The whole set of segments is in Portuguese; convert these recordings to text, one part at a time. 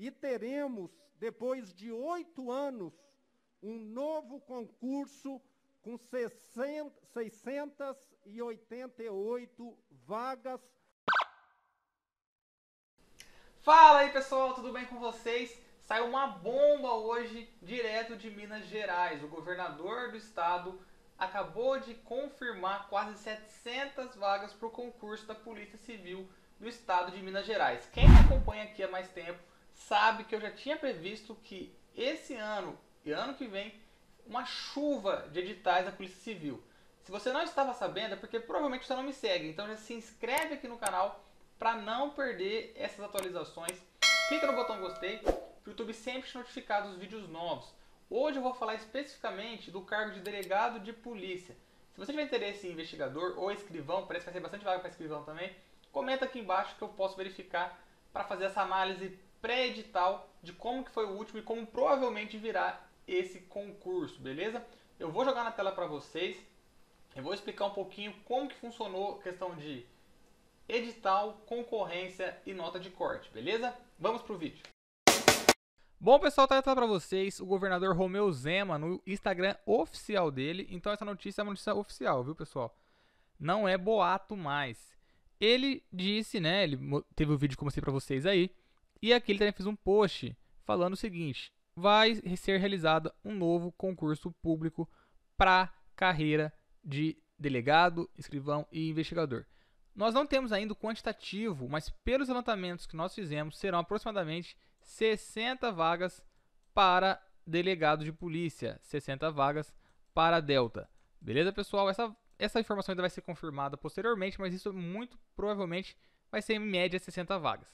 e teremos, depois de oito anos, um novo concurso com 688 vagas. Fala aí pessoal, tudo bem com vocês? Saiu uma bomba hoje direto de Minas Gerais. O governador do estado acabou de confirmar quase 700 vagas para o concurso da Polícia Civil do estado de Minas Gerais. Quem acompanha aqui há mais tempo sabe que eu já tinha previsto que esse ano e ano que vem uma chuva de editais da Polícia Civil. Se você não estava sabendo, é porque provavelmente você não me segue. Então já se inscreve aqui no canal para não perder essas atualizações. Clica no botão gostei para o YouTube sempre te notificar dos vídeos novos. Hoje eu vou falar especificamente do cargo de delegado de polícia. Se você tiver interesse em investigador ou escrivão, parece que vai ser bastante vaga para escrivão também, comenta aqui embaixo que eu posso verificar para fazer essa análise pré-edital de como que foi o último e como provavelmente virá esse concurso, beleza? Eu vou jogar na tela para vocês, eu vou explicar um pouquinho como que funcionou a questão de edital, concorrência e nota de corte, beleza? Vamos para o vídeo. Bom, pessoal, tá para vocês o governador Romeu Zema no Instagram oficial dele. Então essa notícia é uma notícia oficial, viu, pessoal? Não é boato mais. Ele disse, né, ele teve o um vídeo que eu mostrei para vocês aí, e aqui ele também fez um post falando o seguinte: vai ser realizado um novo concurso público para carreira de delegado, escrivão e investigador. Nós não temos ainda o quantitativo, mas pelos levantamentos que nós fizemos, serão aproximadamente 60 vagas para delegado de polícia, 60 vagas para Delta. Beleza, pessoal? Essa, essa informação ainda vai ser confirmada posteriormente, mas isso muito provavelmente vai ser em média 60 vagas.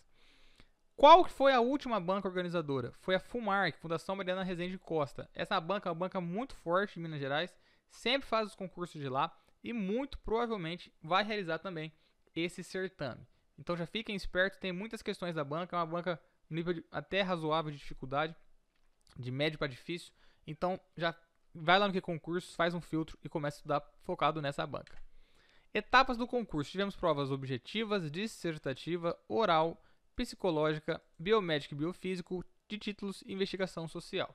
Qual foi a última banca organizadora? Foi a FUMARC, Fundação Mariana Rezende Costa. Essa banca é uma banca muito forte em Minas Gerais, sempre faz os concursos de lá e muito provavelmente vai realizar também esse certame. Então já fiquem espertos, tem muitas questões da banca, é uma banca nível de, até razoável de dificuldade, de médio para difícil. Então já vai lá no que concursos, faz um filtro e começa a estudar focado nessa banca. Etapas do concurso: tivemos provas objetivas, dissertativa, oral, psicológica, biomédica e biofísico, de títulos e investigação social.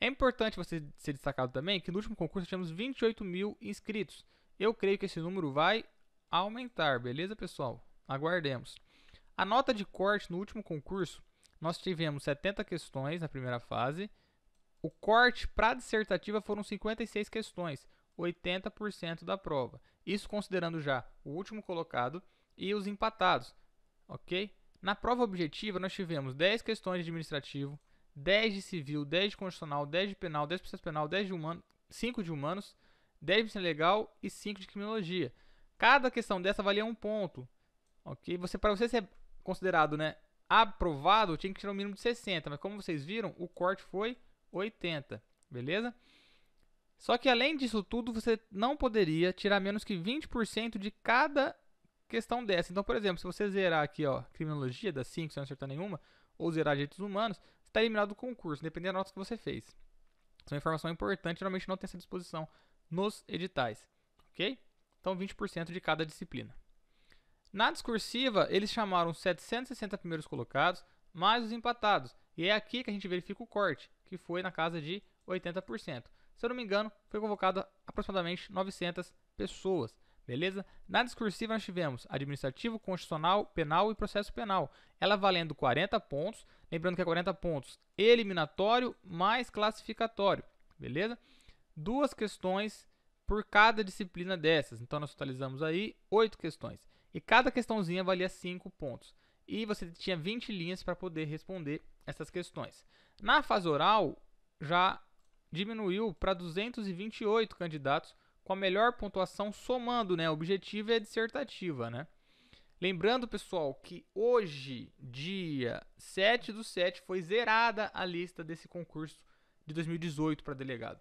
É importante você ser destacado também que no último concurso tivemos 28 mil inscritos. Eu creio que esse número vai aumentar, beleza, pessoal? Aguardemos. A nota de corte no último concurso, nós tivemos 70 questões na primeira fase. O corte para dissertativa foram 56 questões, 80% da prova. Isso considerando já o último colocado e os empatados, ok? Na prova objetiva, nós tivemos 10 questões de administrativo, 10 de civil, 10 de constitucional, 10 de penal, 10 de processo penal, 10 de humano, 5 de humanos, 10 de medicina legal e 5 de criminologia. Cada questão dessa valia um ponto. Ok? Você, Para você ser considerado né, aprovado, tinha que tirar o um mínimo de 60, mas como vocês viram, o corte foi 80. Beleza? Só que além disso tudo, você não poderia tirar menos que 20% de cada questão dessa. Então, por exemplo, se você zerar aqui, ó, criminologia, das 5, sem acertar nenhuma, ou zerar direitos humanos, você está eliminado do concurso, dependendo da nota que você fez. Essa é uma informação importante, normalmente não tem essa disposição nos editais, ok? Então, 20% de cada disciplina. Na discursiva, eles chamaram 760 primeiros colocados, mais os empatados. E é aqui que a gente verifica o corte, que foi na casa de 80%. Se eu não me engano, foi convocado aproximadamente 900 pessoas. Beleza? Na discursiva nós tivemos administrativo, constitucional, penal e processo penal. Ela valendo 40 pontos, lembrando que é 40 pontos eliminatório mais classificatório, beleza? Duas questões por cada disciplina dessas. Então nós totalizamos aí oito questões. E cada questãozinha valia 5 pontos. E você tinha 20 linhas para poder responder essas questões. Na fase oral já diminuiu para 228 candidatos com a melhor pontuação somando, né? O objetivo é dissertativa, né? Lembrando, pessoal, que hoje, dia 7 do 7, foi zerada a lista desse concurso de 2018 para delegado.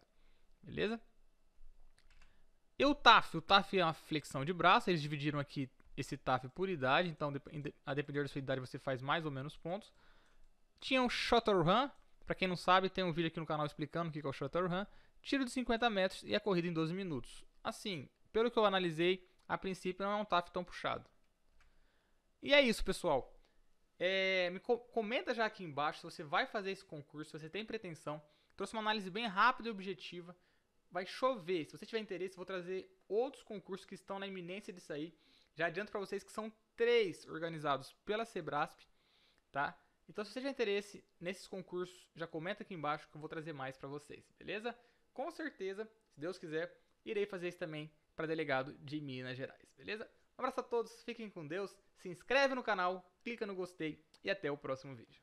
Beleza? E o TAF? O TAF é uma flexão de braço, eles dividiram aqui esse TAF por idade, então a depender da sua idade você faz mais ou menos pontos. Tinha um Shutter Run, para quem não sabe, tem um vídeo aqui no canal explicando o que é o Shutter Run tiro de 50 metros e a corrida em 12 minutos. Assim, pelo que eu analisei, a princípio não é um TAF tão puxado. E é isso, pessoal. É, me co comenta já aqui embaixo se você vai fazer esse concurso, se você tem pretensão. Trouxe uma análise bem rápida e objetiva. Vai chover. Se você tiver interesse, vou trazer outros concursos que estão na iminência de sair. Já adianto para vocês que são três organizados pela Sebrasp, tá? Então, se você tiver interesse nesses concursos, já comenta aqui embaixo que eu vou trazer mais para vocês, beleza? com certeza, se Deus quiser, irei fazer isso também para delegado de Minas Gerais, beleza? Um abraço a todos, fiquem com Deus, se inscreve no canal, clica no gostei e até o próximo vídeo.